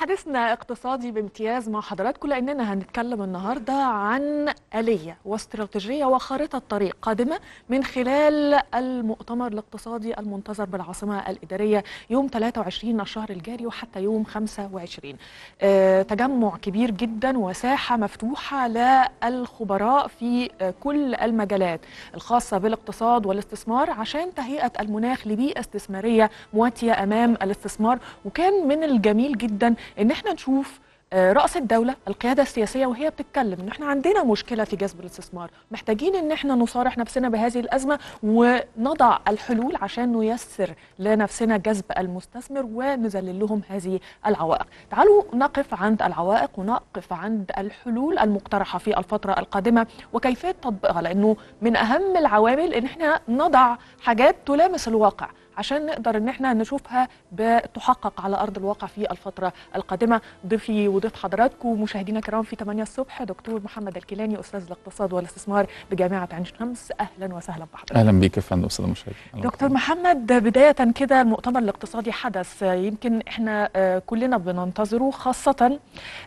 حديثنا اقتصادي بامتياز مع حضراتكم لاننا هنتكلم النهارده عن اليه واستراتيجيه وخارطه طريق قادمه من خلال المؤتمر الاقتصادي المنتظر بالعاصمه الاداريه يوم 23 الشهر الجاري وحتى يوم 25 آه، تجمع كبير جدا وساحه مفتوحه للخبراء في آه، كل المجالات الخاصه بالاقتصاد والاستثمار عشان تهيئه المناخ لبيئه استثماريه مواتيه امام الاستثمار وكان من الجميل جدا ان احنا نشوف آه، رأس الدولة القيادة السياسية وهي بتتكلم ان احنا عندنا مشكلة في جذب الاستثمار محتاجين ان احنا نصارح نفسنا بهذه الأزمة ونضع الحلول عشان نيسر لنفسنا جذب المستثمر ونذلل لهم هذه العوائق تعالوا نقف عند العوائق ونقف عند الحلول المقترحة في الفترة القادمة وكيفية تطبيقها لأنه من أهم العوامل ان احنا نضع حاجات تلامس الواقع عشان نقدر ان احنا نشوفها بتحقق على ارض الواقع في الفتره القادمه ضيفي وضيف حضراتكم مشاهدينا الكرام في 8 الصبح دكتور محمد الكيلاني استاذ الاقتصاد والاستثمار بجامعه عين شمس اهلا وسهلا بحضرتك اهلا بيك يا فندم استاذ مشاهد دكتور محمد بدايه كده المؤتمر الاقتصادي حدث يمكن احنا آه، كلنا بننتظره خاصه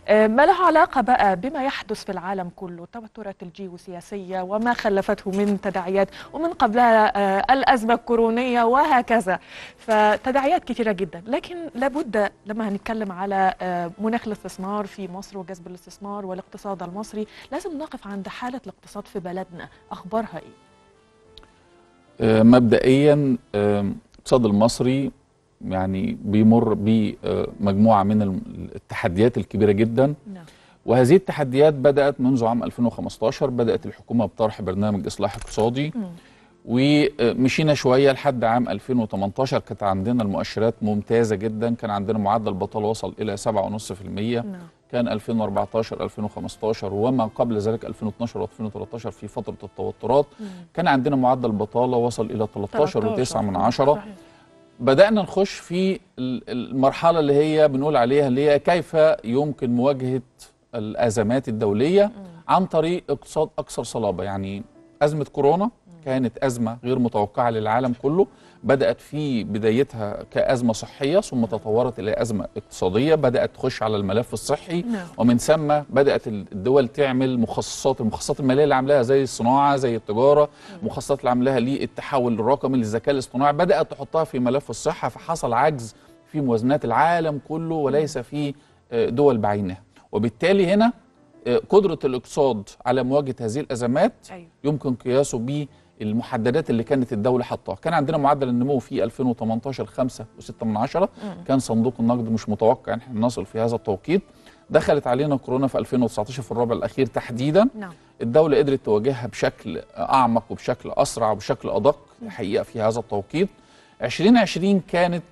آه، ما له علاقه بقى بما يحدث في العالم كله التوترات الجيوسياسيه وما خلفته من تداعيات ومن قبلها آه، الازمه الكورونيه وهكذا وهكذا فتداعيات كثيره جدا لكن لابد لما هنتكلم على آه، مناخ الاستثمار في مصر وجذب الاستثمار والاقتصاد المصري لازم نقف عند حاله الاقتصاد في بلدنا اخبارها ايه آه، مبدئيا آه، الاقتصاد المصري يعني بيمر بمجموعه من التحديات الكبيره جدا نعم. وهذه التحديات بدأت منذ عام 2015 بدأت الحكومة بطرح برنامج إصلاح اقتصادي ومشينا شويه لحد عام 2018 كانت عندنا المؤشرات ممتازه جدا كان عندنا معدل بطاله وصل الى 7.5% نعم. كان 2014 2015 وما قبل ذلك 2012 و2013 في فتره التوترات كان عندنا معدل بطاله وصل الى 13.9 من عشرة بدأنا نخش في المرحلة اللي هي بنقول عليها اللي هي كيف يمكن مواجهة الأزمات الدولية عن طريق اقتصاد أكثر صلابة يعني أزمة كورونا كانت أزمة غير متوقعة للعالم كله بدأت في بدايتها كأزمة صحية ثم تطورت إلى أزمة اقتصادية بدأت تخش على الملف الصحي نعم. ومن ثم بدأت الدول تعمل مخصصات المخصصات المالية اللي عاملاها زي الصناعة زي التجارة المخصصات نعم. اللي عاملاها للتحول الرقمي للذكاء الاصطناعي بدأت تحطها في ملف الصحة فحصل عجز في موازنات العالم كله وليس في آه، دول بعينها وبالتالي هنا آه، قدرة الاقتصاد على مواجهة هذه الأزمات أيوه. يمكن قياسه ب المحددات اللي كانت الدوله حطها كان عندنا معدل النمو في 2018 5.6 كان صندوق النقد مش متوقع ان احنا نصل في هذا التوقيت دخلت علينا كورونا في 2019 في الربع الاخير تحديدا نعم. الدوله قدرت تواجهها بشكل اعمق وبشكل اسرع وبشكل ادق الحقيقه في هذا التوقيت 2020 كانت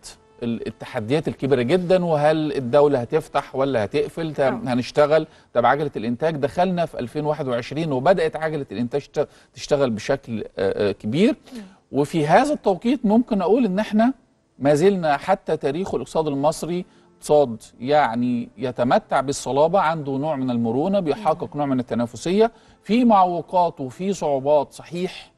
التحديات الكبيره جدا وهل الدوله هتفتح ولا هتقفل اه. هنشتغل طب عجله الانتاج دخلنا في 2021 وبدات عجله الانتاج تشتغل بشكل آه، آه، كبير وفي هذا التوقيت ممكن اقول ان احنا ما زلنا حتى تاريخ الاقتصاد المصري اقتصاد يعني يتمتع بالصلابه عنده نوع من المرونه بيحقق نوع من التنافسيه في معوقات وفي صعوبات صحيح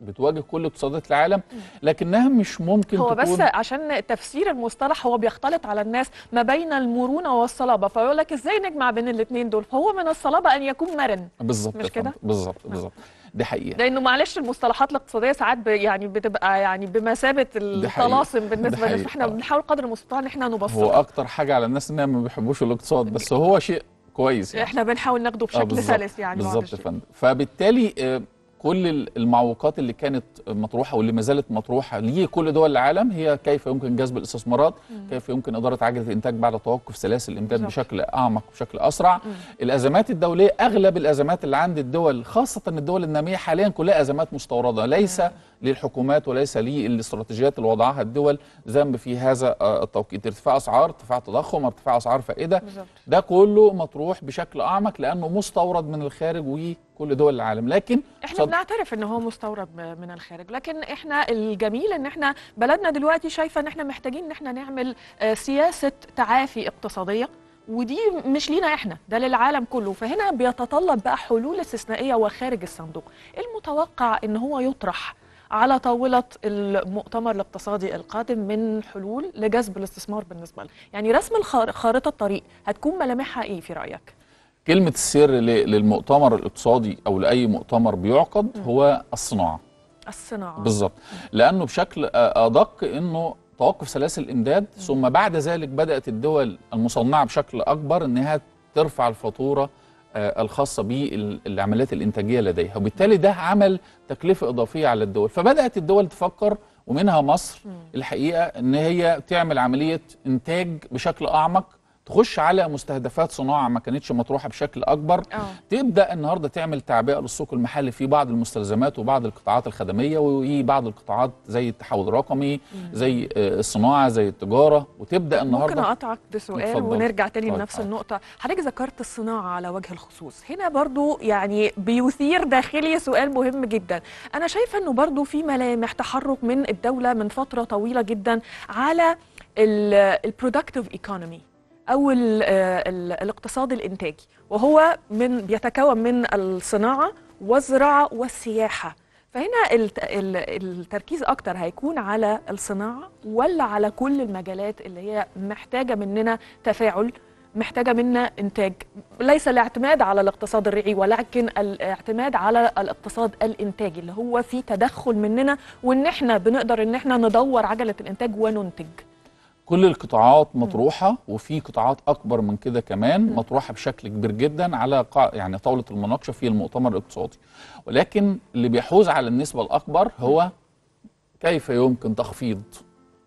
بتواجه كل اقتصادات العالم لكنها مش ممكن هو تكون بس عشان تفسير المصطلح هو بيختلط على الناس ما بين المرونه والصلابه فيقول لك ازاي نجمع بين الاثنين دول فهو من الصلابه ان يكون مرن بالظبط مش كده بالظبط آه. بالظبط دي حقيقه لانه معلش المصطلحات الاقتصاديه ساعات يعني بتبقى يعني بمثابه الطلاسم بالنسبه لنا فاحنا بنحاول قدر المستطاع ان احنا نبسط هو اكتر حاجه على الناس انها ما بيحبوش الاقتصاد بس هو شيء كويس يعني. احنا بنحاول ناخده بشكل آه، سلس يعني بالظبط يا فندم فبالتالي آه، كل المعوقات اللي كانت مطروحه واللي ما زالت مطروحه لكل دول العالم هي كيف يمكن جذب الاستثمارات، كيف يمكن اداره عجله الانتاج بعد توقف سلاسل الامداد بشكل اعمق بشكل اسرع، الازمات الدوليه اغلب الازمات اللي عند الدول خاصه الدول الناميه حاليا كلها ازمات مستورده ليس للحكومات وليس للاستراتيجيات اللي وضعها الدول ذنب في هذا آه، التوقيت ارتفاع اسعار ارتفاع تضخم ارتفاع اسعار فائده ده كله مطروح بشكل اعمق لانه مستورد من الخارج وكل دول العالم لكن احنا صد... بنعترف ان هو مستورد من الخارج لكن احنا الجميل ان احنا بلدنا دلوقتي شايفه ان احنا محتاجين ان احنا نعمل آه، سياسه تعافي اقتصاديه ودي مش لينا احنا ده للعالم كله فهنا بيتطلب بقى حلول استثنائيه وخارج الصندوق المتوقع ان هو يطرح على طاولة المؤتمر الاقتصادي القادم من حلول لجذب الاستثمار بالنسبة له يعني رسم خارطة الطريق هتكون ملامحها إيه في رأيك؟ كلمة السر للمؤتمر الاقتصادي أو لأي مؤتمر بيعقد هو الصناعة الصناعة بالظبط لأنه بشكل أدق أنه توقف سلاسل الإمداد ثم بعد ذلك بدأت الدول المصنعة بشكل أكبر أنها ترفع الفاتورة آه، الخاصة بالعمليات الإنتاجية لديها وبالتالي ده عمل تكلفة إضافية على الدول فبدأت الدول تفكر ومنها مصر الحقيقة أن هي تعمل عملية إنتاج بشكل أعمق تخش على مستهدفات صناعه ما كانتش مطروحه بشكل اكبر أوه. تبدا النهارده تعمل تعبئه للسوق المحلي في بعض المستلزمات وبعض القطاعات الخدميه وبعض القطاعات زي التحول الرقمي مم. زي آه، الصناعه زي التجاره وتبدا النهارده ممكن اقطعك بسؤال نتفضل. ونرجع تاني طيب، لنفس النقطه حضرتك ذكرت الصناعه على وجه الخصوص هنا برضو يعني بيثير داخلي سؤال مهم جدا انا شايفه انه برضو في ملامح تحرك من الدوله من فتره طويله جدا على البرودكتيف ايكونومي او آه، الاقتصاد الانتاجي وهو من بيتكون من الصناعه والزراعه والسياحه فهنا التركيز اكتر هيكون على الصناعه ولا على كل المجالات اللي هي محتاجه مننا تفاعل محتاجه منا انتاج ليس الاعتماد على الاقتصاد الريعي ولكن الاعتماد على الاقتصاد الانتاجي اللي هو فيه تدخل مننا وان احنا بنقدر ان احنا ندور عجله الانتاج وننتج كل القطاعات مطروحه وفي قطاعات اكبر من كده كمان مطروحه بشكل كبير جدا على قا... يعني طاوله المناقشه في المؤتمر الاقتصادي ولكن اللي بيحوز على النسبه الاكبر هو كيف يمكن تخفيض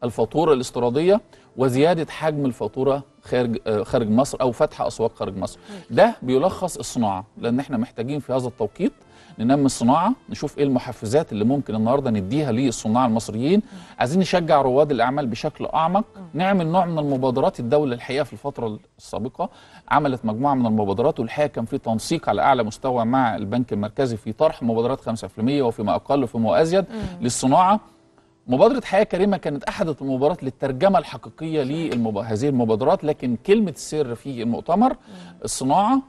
الفاتوره الاستيراديه وزياده حجم الفاتوره خارج آه، خارج مصر او فتح اسواق خارج مصر ده بيلخص الصناعه لان احنا محتاجين في هذا التوقيت ننمي الصناعه نشوف ايه المحفزات اللي ممكن النهارده نديها للصناع المصريين عايزين نشجع رواد الاعمال بشكل اعمق نعمل نوع من المبادرات الدوله الحقيقه في الفتره السابقه عملت مجموعه من المبادرات والحقيقه كان في تنسيق على اعلى مستوى مع البنك المركزي في طرح مبادرات 5% وفيما اقل وفيما ازيد للصناعه مبادرة حياة كريمة كانت أحد المبادرات للترجمة الحقيقية لهذه المبادرات لكن كلمة السر في المؤتمر الصناعة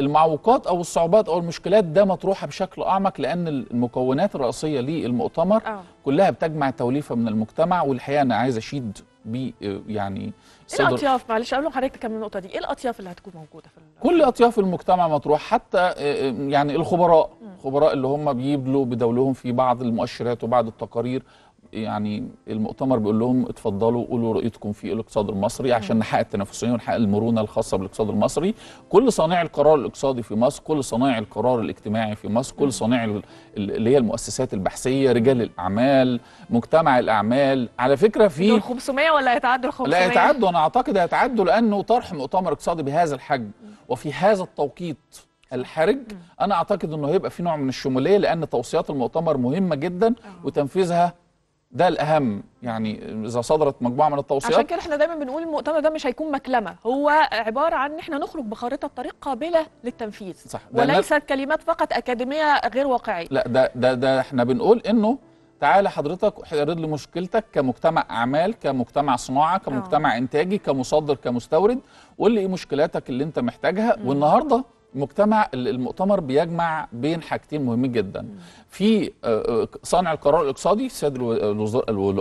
المعوقات او الصعوبات او المشكلات ده مطروحه بشكل اعمق لان المكونات الرئيسيه للمؤتمر أوه. كلها بتجمع توليفه من المجتمع والحقيقه انا عايز اشيد ب آه، يعني إيه صدر ايه الاطياف معلش اقول لحضرتك تكمل النقطه دي ايه الاطياف اللي هتكون موجوده في كل اطياف المجتمع مطروح حتى آه، آه، يعني الخبراء الخبراء اللي هم بيبلوا بدولهم في بعض المؤشرات وبعض التقارير يعني المؤتمر بيقول لهم اتفضلوا قولوا رؤيتكم في الاقتصاد المصري عشان نحقق التنافسيه ونحقق المرونه الخاصه بالاقتصاد المصري كل صانع القرار الاقتصادي في مصر كل صانع القرار الاجتماعي في مصر كل صانع اللي هي المؤسسات البحثيه رجال الاعمال مجتمع الاعمال على فكره في دول 500 ولا هيتعدوا ال 500 لا هيتعدوا انا اعتقد هيتعدوا لانه طرح مؤتمر اقتصادي بهذا الحجم وفي هذا التوقيت الحرج انا اعتقد انه هيبقى في نوع من الشموليه لان توصيات المؤتمر مهمه جدا أه. وتنفيذها ده الاهم يعني اذا صدرت مجموعه من التوصيات عشان كده احنا دايما بنقول المؤتمر ده مش هيكون مكلمه هو عباره عن ان احنا نخرج بخارطه طريق قابله للتنفيذ صح وليس نف... كلمات فقط اكاديميه غير واقعيه لا ده ده ده احنا بنقول انه تعالى حضرتك اعرض لي مشكلتك كمجتمع اعمال كمجتمع صناعه كمجتمع أوه. انتاجي كمصدر كمستورد قول لي ايه مشكلاتك اللي انت محتاجها م. والنهارده مجتمع المؤتمر بيجمع بين حاجتين مهمين جدا في آه، آه، صانع القرار الاقتصادي سيد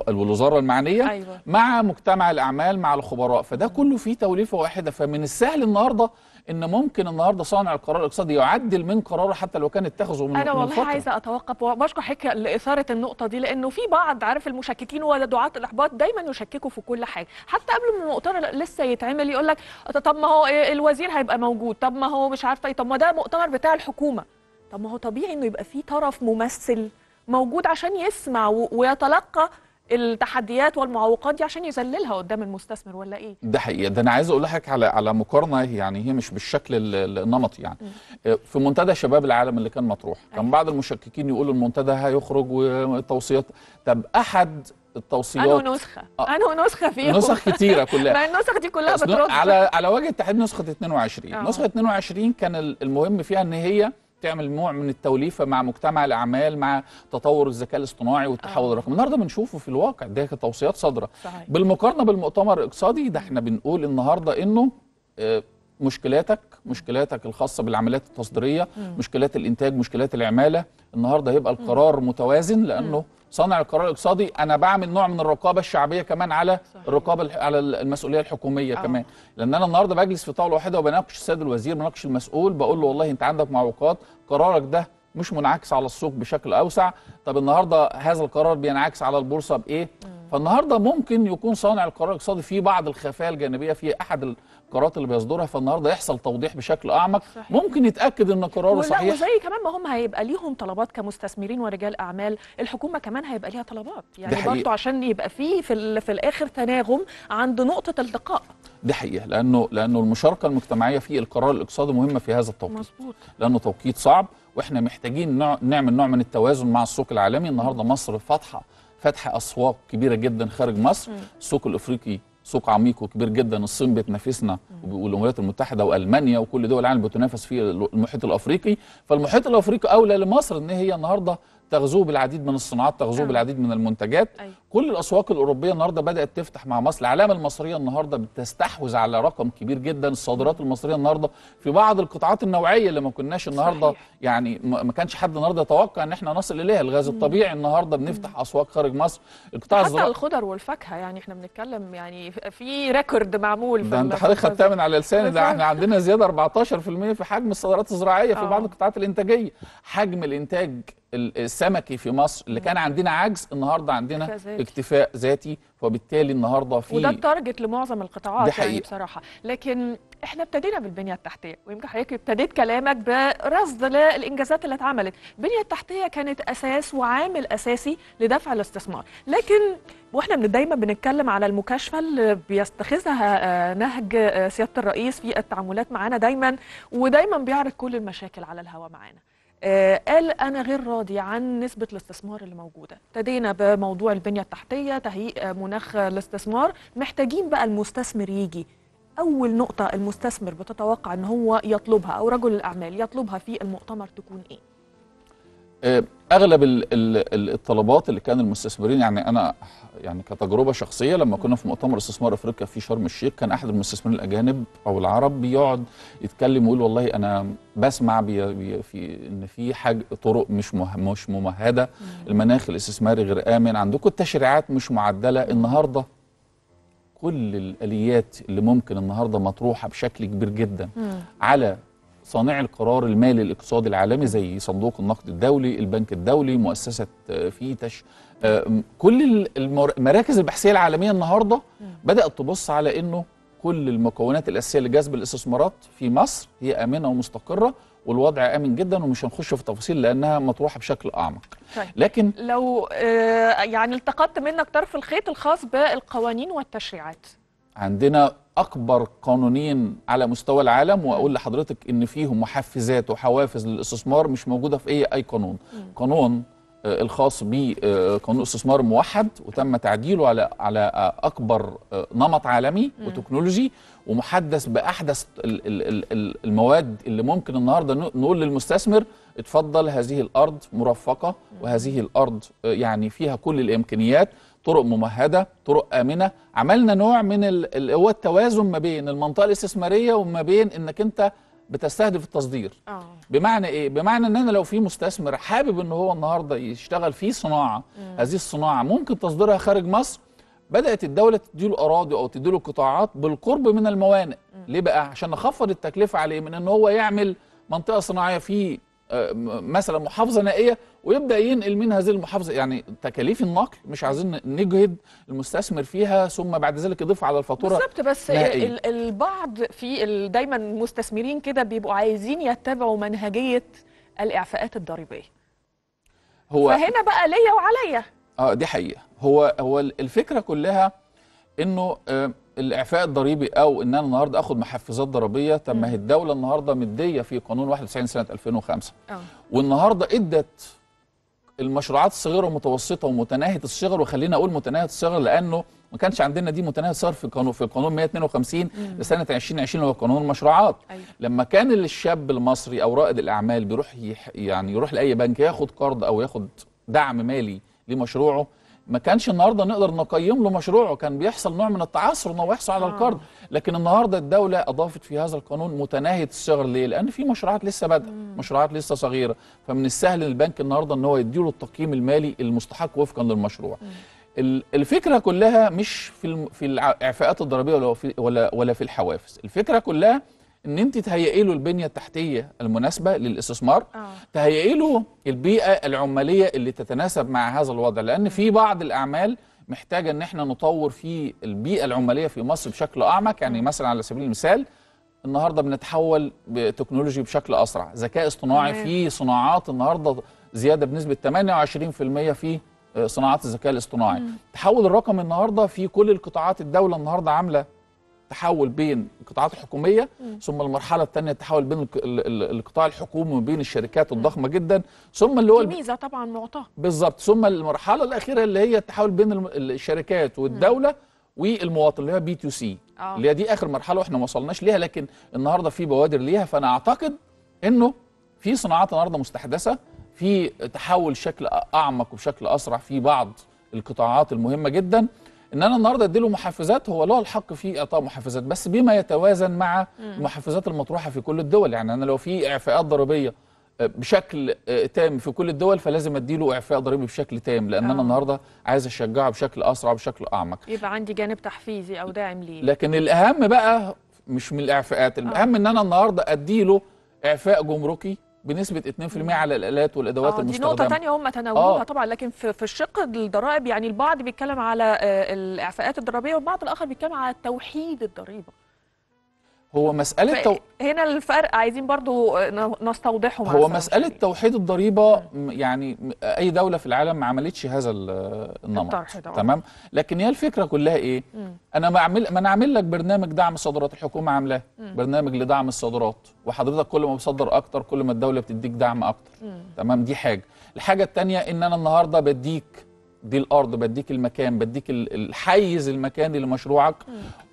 الوزاره المعنيه أيوة. مع مجتمع الاعمال مع الخبراء فده كله في توليفه واحده فمن السهل النهارده ان ممكن النهارده صانع القرار الاقتصادي يعدل من قراره حتى لو كان اتخذه من انا والله من عايزه اتوقف وبشكر حضرتك لاثاره النقطه دي لانه في بعض عارف المشككين ولا دعاه الاحباط دايما يشككوا في كل حاجه حتى قبل ما المؤتمر لسه يتعمل يقول لك طب ما هو الوزير هيبقى موجود طب ما هو مش عارفه ايه طب ما ده مؤتمر بتاع الحكومه طب ما هو طبيعي انه يبقى في طرف ممثل موجود عشان يسمع ويتلقى التحديات والمعوقات دي عشان يذللها قدام المستثمر ولا ايه؟ ده حقيقي ده انا عايز اقول لحضرتك على على مقارنه يعني هي مش بالشكل النمطي يعني آه، في منتدى شباب العالم اللي كان مطروح أيه. كان أيوة. بعض المشككين يقولوا المنتدى هيخرج والتوصيات طب احد التوصيات انه نسخه انه نسخه فيهم نسخ كتيره كلها ما النسخ دي كلها بترد على على وجه التحديد نسخه 22 أوه. نسخه 22 كان المهم فيها ان هي تعمل نوع من التوليفه مع مجتمع الاعمال مع تطور الذكاء الاصطناعي والتحول آه. الرقمي النهارده بنشوفه في الواقع ده كتوصيات صادره بالمقارنه بالمؤتمر الاقتصادي ده احنا بنقول النهارده انه آه، مشكلاتك مشكلاتك الخاصه بالعمليات التصديريه مشكلات الانتاج مشكلات العماله النهارده هيبقى القرار متوازن لانه صانع القرار الاقتصادي انا بعمل نوع من الرقابه الشعبيه كمان على صحيح. الرقابه على المسؤوليه الحكوميه أوه. كمان لان انا النهارده بجلس في طاوله واحده وبناقش السيد الوزير بناقش المسؤول بقول له والله انت عندك معوقات قرارك ده مش منعكس على السوق بشكل اوسع طب النهارده هذا القرار بينعكس على البورصه بايه آه. فالنهارده ممكن يكون صانع القرار الاقتصادي في بعض الخفايا الجانبيه في احد القرارات اللي بيصدرها فالنهارده يحصل توضيح بشكل اعمق صحيح. ممكن يتاكد ان قراره صحيح وزي كمان ما هم هيبقى ليهم طلبات كمستثمرين ورجال اعمال الحكومه كمان هيبقى ليها طلبات يعني برضه عشان يبقى فيه في في الاخر تناغم عند نقطه التقاء دي حقيقه لانه لانه المشاركه المجتمعيه في القرار الاقتصادي مهمه في هذا التوقيت مظبوط لانه توقيت صعب واحنا محتاجين نعمل نوع من التوازن مع السوق العالمي النهارده مصر فاتحه فتح اسواق كبيره جدا خارج مصر السوق الافريقي سوق عميق وكبير جدا الصين بتنافسنا والولايات المتحده والمانيا وكل دول العالم بتنافس في المحيط الافريقي فالمحيط الافريقي اولى لمصر ان هي النهارده تغزوه بالعديد من الصناعات تغزوه نعم. بالعديد من المنتجات كل الاسواق الاوروبيه النهارده بدات تفتح مع مصر العلامه المصريه النهارده بتستحوذ على رقم كبير جدا الصادرات المصريه النهارده في بعض القطاعات النوعيه اللي ما كناش النهارده يعني ما كانش حد النهارده يتوقع ان احنا نصل اليها الغاز الطبيعي النهارده بنفتح اسواق خارج مصر القطاع الزراعي حتى الخضر والفاكهه يعني احنا بنتكلم يعني في ريكورد معمول ده انت حضرتك خدتها من على لساني ده احنا عندنا زياده 14% في حجم الصادرات الزراعيه في أوه. بعض آه. القطاعات الانتاجيه حجم الانتاج الس سمكي في مصر اللي كان عندنا عجز النهارده عندنا اكتفاء ذاتي وبالتالي النهارده في وده التارجت لمعظم القطاعات يعني بصراحه لكن احنا ابتدينا بالبنيه التحتيه ويمكن حضرتك ابتديت كلامك برصد للانجازات اللي اتعملت البنيه التحتيه كانت اساس وعامل اساسي لدفع الاستثمار لكن واحنا من دايما بنتكلم على المكاشفه اللي بيستخذها آه، نهج آه، سياده الرئيس في التعاملات معانا دايما ودايما بيعرض كل المشاكل على الهواء معانا آه، قال أنا غير راضي عن نسبة الاستثمار اللي موجودة ابتدينا بموضوع البنية التحتية تهيئ مناخ الاستثمار محتاجين بقى المستثمر يجي أول نقطة المستثمر بتتوقع أن هو يطلبها أو رجل الأعمال يطلبها في المؤتمر تكون إيه؟ آه، اغلب الطلبات اللي كان المستثمرين يعني انا يعني كتجربه شخصيه لما كنا في مؤتمر استثمار افريقيا في شرم الشيخ كان احد المستثمرين الاجانب او العرب بيقعد يتكلم ويقول والله انا بسمع بي بي في ان في حاج طرق مش مش ممهده المناخ الاستثماري غير امن عندكم التشريعات مش معدله النهارده كل الاليات اللي ممكن النهارده مطروحه بشكل كبير جدا على صانعي القرار المالي الاقتصادي العالمي زي صندوق النقد الدولي البنك الدولي مؤسسة آه، فيتش آه، كل المراكز البحثية العالمية النهاردة بدأت تبص على أنه كل المكونات الأساسية لجذب الاستثمارات في مصر هي آمنة ومستقرة والوضع امن جدا ومش هنخش في تفاصيل لانها مطروحه بشكل اعمق طيب. لكن لو آه، يعني التقطت منك طرف الخيط الخاص بالقوانين والتشريعات عندنا اكبر قانونين على مستوى العالم واقول لحضرتك ان فيهم محفزات وحوافز للاستثمار مش موجوده في اي اي قانون قانون آه، الخاص بقانون آه، استثمار موحد وتم تعديله على على آه، اكبر نمط عالمي وتكنولوجي ومحدث باحدث المواد اللي ممكن النهارده نقول للمستثمر اتفضل هذه الارض مرفقه وهذه الارض يعني فيها كل الامكانيات طرق ممهده طرق امنه عملنا نوع من اللي هو التوازن ما بين المنطقه الاستثماريه وما بين انك انت بتستهدف التصدير أوه. بمعنى ايه بمعنى ان انا لو في مستثمر حابب ان هو النهارده يشتغل في صناعه مم. هذه الصناعه ممكن تصديرها خارج مصر بدات الدوله تديله اراضي او تديله قطاعات بالقرب من الموانئ مم. ليه بقى عشان نخفض التكلفه عليه من ان هو يعمل منطقه صناعيه في آه، مثلا محافظه نائيه ويبدا ينقل من هذه المحافظه يعني تكاليف النقل مش عايزين نجهد المستثمر فيها ثم بعد ذلك يضيف على الفاتوره بالظبط بس نائية. البعض في دايما مستثمرين كده بيبقوا عايزين يتبعوا منهجيه الاعفاءات الضريبيه هو فهنا بقى ليا وعليا اه دي حقيقه هو هو الفكره كلها انه آه الاعفاء الضريبي او ان انا النهارده اخد محفزات ضريبيه طب ما هي الدوله النهارده مديه في قانون 91 سنه 2005 أوه. والنهارده ادت المشروعات الصغيره والمتوسطه ومتناهيه الصغر وخلينا اقول متناهيه الصغر لانه ما كانش عندنا دي متناهيه الصغر في القانون في القانون 152 مم. لسنه 2020 اللي هو قانون المشروعات أيوة. لما كان الشاب المصري او رائد الاعمال بيروح يح... يعني يروح لاي بنك ياخد قرض او ياخد دعم مالي لمشروعه ما كانش النهارده نقدر نقيم له مشروعه كان بيحصل نوع من التعثر ان هو يحصل على آه. القرض لكن النهارده الدوله اضافت في هذا القانون متناهيه الصغر ليه لان في مشروعات لسه بادئه مشروعات لسه صغيره فمن السهل للبنك النهارده ان هو يديله التقييم المالي المستحق وفقا للمشروع الفكره كلها مش في في الاعفاءات الضريبيه ولا في ولا ولا في الحوافز الفكره كلها ان انت تهيئي له البنيه التحتيه المناسبه للاستثمار آه. تهيئي له البيئه العماليه اللي تتناسب مع هذا الوضع لان في بعض الاعمال محتاجه ان احنا نطور في البيئه العماليه في مصر بشكل اعمق يعني مثلا على سبيل المثال النهارده بنتحول بتكنولوجي بشكل اسرع ذكاء اصطناعي آه. في صناعات النهارده زياده بنسبه 28% في آه، صناعات الذكاء الاصطناعي التحول الرقمي النهارده في كل القطاعات الدوله النهارده عامله التحول بين القطاعات الحكوميه ثم المرحله الثانيه التحول بين القطاع الحكومي وبين الشركات الضخمه جدا ثم اللي هو الميزه طبعا معطاه بالظبط ثم المرحله الاخيره اللي هي التحول بين الشركات والدوله والمواطن اللي هي بي تو سي آه. اللي هي دي اخر مرحله واحنا ما وصلناش ليها لكن النهارده في بوادر ليها فانا اعتقد انه في صناعات النهارده مستحدثه في تحول شكل اعمق وبشكل اسرع في بعض القطاعات المهمه جدا ان انا النهارده اديله محفزات هو له الحق في اعطاء محفزات بس بما يتوازن مع المحفزات المطروحه في كل الدول يعني انا لو في اعفاءات ضريبيه آه، بشكل آه، تام في كل الدول فلازم اديله اعفاء ضريبي بشكل تام لان آه. انا النهارده عايز اشجعه بشكل اسرع بشكل اعمق يبقى عندي جانب تحفيزي او داعم ليه لكن الاهم بقى مش من الاعفاءات الاهم آه. ان انا النهارده اديله اعفاء جمركي بنسبه 2% على الالات والادوات المستخدمه دي نقطه ثانيه هم تناولوها آه. طبعا لكن في, في الشق الضرائب يعني البعض بيتكلم على آه، الاعفاءات الضريبيه والبعض الاخر بيتكلم على توحيد الضريبه هو مساله تو... هنا الفرق عايزين برضو نستوضحه هو مساله توحيد الضريبه يعني اي دوله في العالم ما عملتش هذا النمط تمام لكن هي الفكره كلها ايه م. انا أعمل ما انا اعمل لك برنامج دعم الصادرات الحكومه عاملاه برنامج لدعم الصادرات وحضرتك كل ما بتصدر اكتر كل ما الدوله بتديك دعم اكتر م. تمام دي حاجه الحاجه الثانيه ان انا النهارده بديك دي الارض بديك المكان بديك الحيز المكاني لمشروعك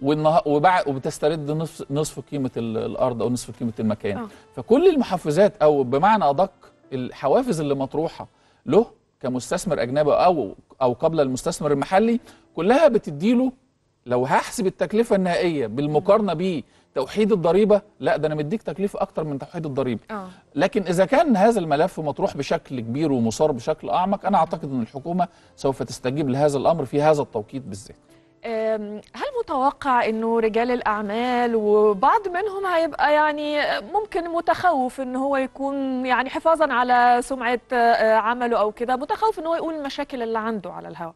وبتسترد نصف نصف قيمه الارض او نصف قيمه المكان أوه. فكل المحفزات او بمعنى ادق الحوافز اللي مطروحه له كمستثمر اجنبي او او قبل المستثمر المحلي كلها بتديله لو هحسب التكلفه النهائيه بالمقارنه بتوحيد الضريبه لا ده انا مديك تكلفه اكتر من توحيد الضريبه أوه. لكن اذا كان هذا الملف مطروح بشكل كبير ومصار بشكل اعمق انا اعتقد ان الحكومه سوف تستجيب لهذا الامر في هذا التوقيت بالذات هل متوقع انه رجال الاعمال وبعض منهم هيبقى يعني ممكن متخوف ان هو يكون يعني حفاظا على سمعه آه، عمله او كده متخوف ان هو يقول المشاكل اللي عنده على الهواء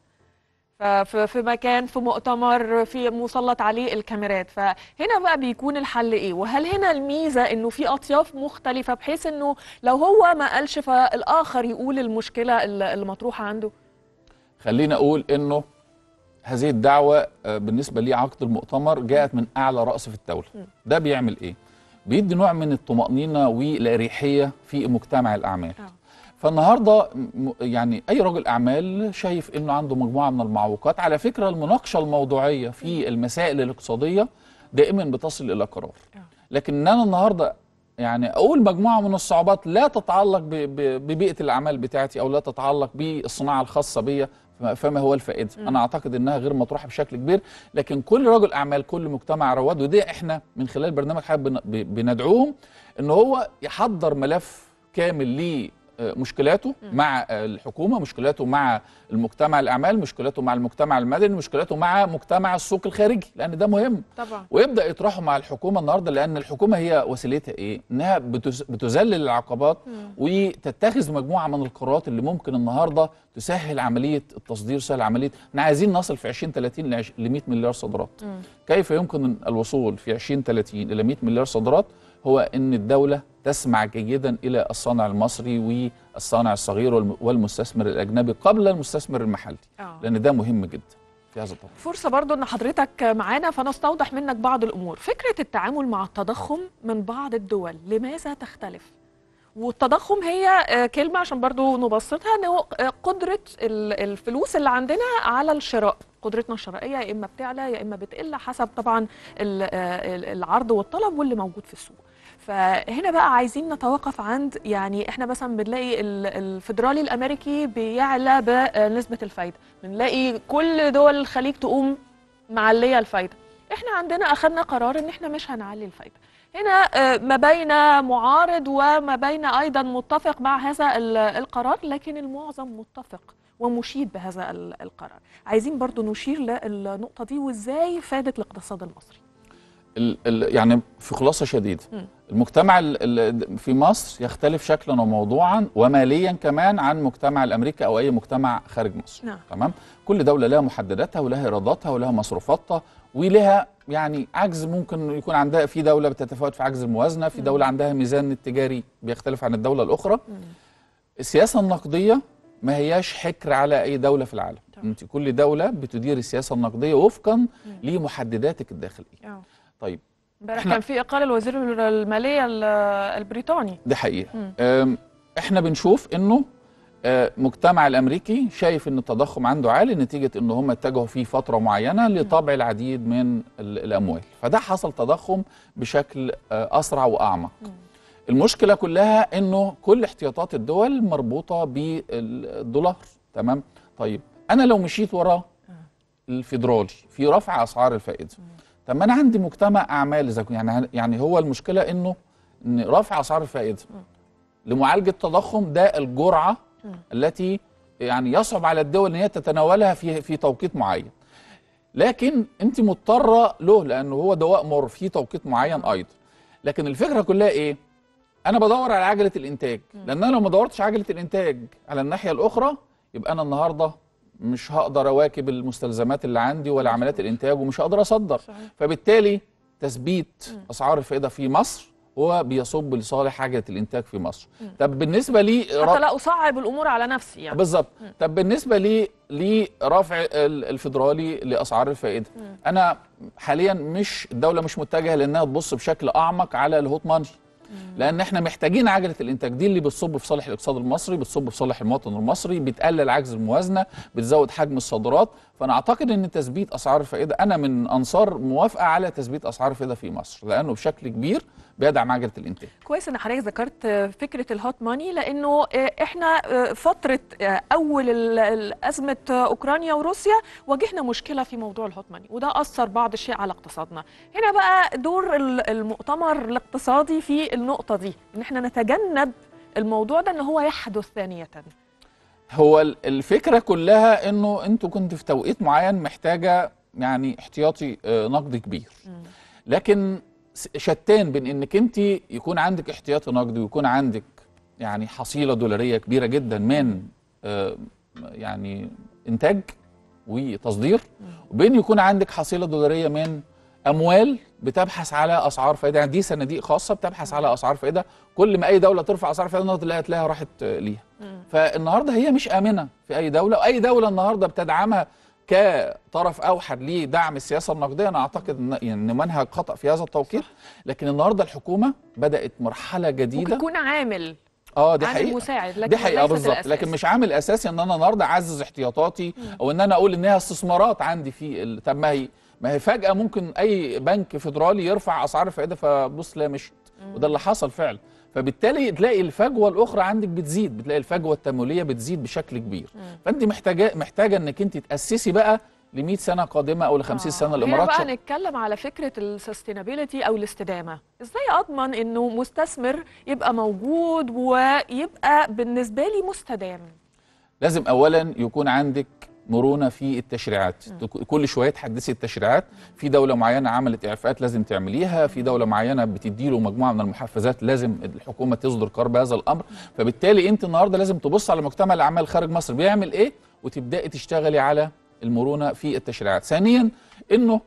في مكان في مؤتمر في مسلط عليه الكاميرات فهنا بقى بيكون الحل ايه وهل هنا الميزه انه في اطياف مختلفه بحيث انه لو هو ما قالش فالاخر يقول المشكله المطروحه عنده خلينا اقول انه هذه الدعوه آه، بالنسبه لي عقد المؤتمر جاءت من اعلى راس في الدوله ده بيعمل ايه بيدي نوع من الطمانينه والاريحيه في مجتمع الاعمال آه. فالنهارده يعني اي رجل اعمال شايف انه عنده مجموعه من المعوقات على فكره المناقشه الموضوعيه في المسائل الاقتصاديه دائما بتصل الى قرار آه. لكن انا النهارده يعني اقول مجموعه من الصعوبات لا تتعلق ببيئه الاعمال بتاعتي او لا تتعلق بالصناعه الخاصه بيا فما هو الفائده انا اعتقد انها غير مطروحه بشكل كبير لكن كل رجل اعمال كل مجتمع رواد وده احنا من خلال برنامج حابب بندعوهم ان هو يحضر ملف كامل ليه مشكلاته مع الحكومه مشكلاته مع المجتمع الاعمال مشكلاته مع المجتمع المدني مشكلاته مع مجتمع السوق الخارجي لان ده مهم طبعا ويبدا يطرحه مع الحكومه النهارده لان الحكومه هي وسيلتها ايه انها بتذلل العقبات وتتخذ مجموعه من القرارات اللي ممكن النهارده تسهل عمليه التصدير سهل عمليه احنا عايزين نصل في 2030 ل 100 مليار صادرات كيف يمكن الوصول في 2030 الى 100 مليار صادرات هو أن الدولة تسمع جيدا إلى الصانع المصري والصانع الصغير والمستثمر الأجنبي قبل المستثمر المحلي أوه. لأن ده مهم جدا في هذا الطبع. فرصة برضو أن حضرتك معانا فنستوضح منك بعض الأمور فكرة التعامل مع التضخم من بعض الدول لماذا تختلف؟ والتضخم هي آه، كلمة عشان برضو نبسطها هو آه، قدرة الفلوس اللي عندنا على الشراء قدرتنا الشرائية يا إما بتعلى يا إما بتقل حسب طبعا آه، العرض والطلب واللي موجود في السوق فهنا بقى عايزين نتوقف عند يعني احنا مثلا بنلاقي الفدرالي الامريكي بيعلى بنسبه الفايده بنلاقي كل دول الخليج تقوم معليه الفايده احنا عندنا اخذنا قرار ان احنا مش هنعلي الفايده هنا آه، ما بين معارض وما بين ايضا متفق مع هذا القرار لكن المعظم متفق ومشيد بهذا القرار عايزين برضو نشير للنقطه دي وازاي فادت الاقتصاد المصري ال ال يعني في خلاصه شديده المجتمع ال في مصر يختلف شكلا وموضوعا وماليا كمان عن مجتمع الامريكي او اي مجتمع خارج مصر نعم. تمام كل دوله لها محدداتها ولها ايراداتها ولها مصروفاتها ولها يعني عجز ممكن يكون عندها في دوله بتتفاوت في عجز الموازنه في دوله عندها ميزان التجاري بيختلف عن الدوله الاخرى السياسه النقديه ما هياش حكر على اي دوله في العالم انت كل دوله بتدير السياسه النقديه وفقا لمحدداتك الداخليه طيب امبارح كان في اقاله لوزير الماليه البريطاني دي حقيقه احنا بنشوف انه المجتمع الامريكي شايف ان التضخم عنده عالي نتيجه ان هم اتجهوا فيه فتره معينه لطبع العديد من الاموال فده حصل تضخم بشكل اسرع واعمق المشكله كلها انه كل احتياطات الدول مربوطه بالدولار تمام طيب انا لو مشيت وراه آه. الفيدرالي في رفع اسعار الفائده طب ما انا عندي مجتمع اعمال اذا يعني يعني هو المشكله انه ان رفع اسعار الفائده لمعالجه التضخم ده الجرعه التي يعني يصعب على الدول ان هي تتناولها في في توقيت معين لكن انت مضطره له لانه هو دواء مر في توقيت معين ايضا لكن الفكره كلها ايه انا بدور على عجله الانتاج لان انا لو ما دورتش عجله الانتاج على الناحيه الاخرى يبقى انا النهارده مش هقدر اواكب المستلزمات اللي عندي ولا عمليات الانتاج ومش هقدر اصدر صحيح. فبالتالي تثبيت اسعار الفائده في مصر هو بيصب لصالح حاجه الانتاج في مصر م. طب بالنسبه لي حتى لا اصعب الامور على نفسي يعني بالظبط طب بالنسبه لي لرفع الفدرالي لاسعار الفائده م. انا حاليا مش الدوله مش متجهه لانها تبص بشكل اعمق على الهوت ماني لان احنا محتاجين عجله الانتاج دي اللي بتصب في صالح الاقتصاد المصري بتصب في صالح المواطن المصري بتقلل عجز الموازنه بتزود حجم الصادرات فانا اعتقد ان تثبيت اسعار الفائده انا من انصار موافقه على تثبيت اسعار الفائده في مصر لانه بشكل كبير بيدعم عجله الانتاج. كويس ان حضرتك ذكرت فكره الهوت ماني لانه احنا فتره اول ازمه اوكرانيا وروسيا واجهنا مشكله في موضوع الهوت ماني وده اثر بعض الشيء على اقتصادنا. هنا بقى دور المؤتمر الاقتصادي في النقطه دي ان احنا نتجنب الموضوع ده ان هو يحدث ثانيه. هو الفكره كلها انه انتوا كنت في توقيت معين محتاجه يعني احتياطي آه، نقد كبير لكن شتان بين انك انت يكون عندك احتياطي نقد ويكون عندك يعني حصيله دولاريه كبيره جدا من آه، يعني انتاج وتصدير وبين يكون عندك حصيله دولاريه من اموال بتبحث على اسعار فائده يعني دي صناديق خاصه بتبحث على اسعار فائده كل ما اي دوله ترفع اسعار فائده النهارده تلاقيها راحت آه، ليها فالنهارده هي مش امنه في اي دوله واي دوله النهارده بتدعمها كطرف اوحد لدعم السياسه النقديه انا اعتقد ان يعني منهج خطا في هذا التوقيت لكن النهارده الحكومه بدات مرحله جديده ممكن يكون عامل اه دي حقيقه مساعد لكن دي حقيقه بالظبط لكن مش عامل اساسي ان انا النهارده اعزز احتياطاتي مم. او ان انا اقول ان هي استثمارات عندي في طب ما هي ما هي فجأة ممكن أي بنك فيدرالي يرفع أسعار الفائدة فبص لا مشت وده اللي حصل فعلا فبالتالي تلاقي الفجوه الاخرى عندك بتزيد بتلاقي الفجوه التمويليه بتزيد بشكل كبير فانت محتاجه محتاجه انك انت تاسسي بقى ل 100 سنه قادمه او ل 50 آه. سنه الامارات بقى نتكلم على فكره السستينابيلتي او الاستدامه ازاي اضمن انه مستثمر يبقى موجود ويبقى بالنسبه لي مستدام لازم اولا يكون عندك مرونه في التشريعات كل شويه تحدثي التشريعات في دوله معينه عملت اعفاءات لازم تعمليها في دوله معينه بتدي له مجموعه من المحفزات لازم الحكومه تصدر قرار بهذا الامر فبالتالي انت النهارده لازم تبص على مجتمع الاعمال خارج مصر بيعمل ايه وتبداي تشتغلي على المرونه في التشريعات ثانيا انه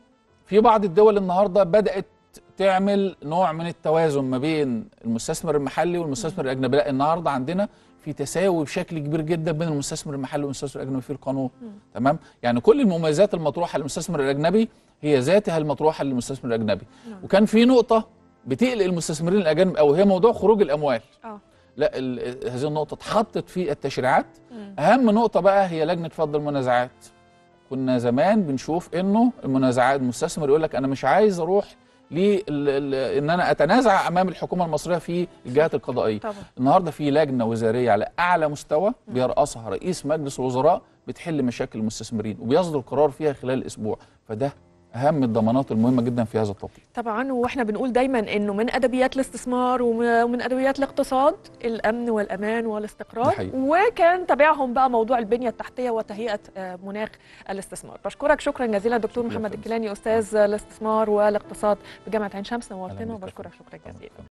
في بعض الدول النهارده بدات تعمل نوع من التوازن ما بين المستثمر المحلي والمستثمر الاجنبي لا النهارده عندنا في تساوي بشكل كبير جدا بين المستثمر المحلي والمستثمر الاجنبي في القانون تمام يعني كل المميزات المطروحه للمستثمر الاجنبي هي ذاتها المطروحه للمستثمر الاجنبي مم. نعم. وكان في نقطه بتقلق المستثمرين الاجانب او هي موضوع خروج الاموال أوه. لا هذه النقطه اتحطت في التشريعات مم. اهم نقطه بقى هي لجنه فض المنازعات كنا زمان بنشوف انه المنازعات المستثمر يقول لك انا مش عايز اروح لان انا اتنازع امام الحكومه المصريه في الجهات القضائيه طبعا. النهارده في لجنه وزاريه على اعلى مستوى بيرأسها رئيس مجلس الوزراء بتحل مشاكل المستثمرين وبيصدر قرار فيها خلال اسبوع فده اهم الضمانات المهمه جدا في هذا التوقيت طبعا واحنا بنقول دايما انه من ادبيات الاستثمار ومن ادبيات الاقتصاد الامن والامان والاستقرار وكان تابعهم بقى موضوع البنيه التحتيه وتهيئه آه، مناخ الاستثمار بشكرك شكرا جزيلا دكتور محمد الكيلاني استاذ الاستثمار والاقتصاد بجامعه عين شمس نورتنا وبشكرك شكرا جزيلا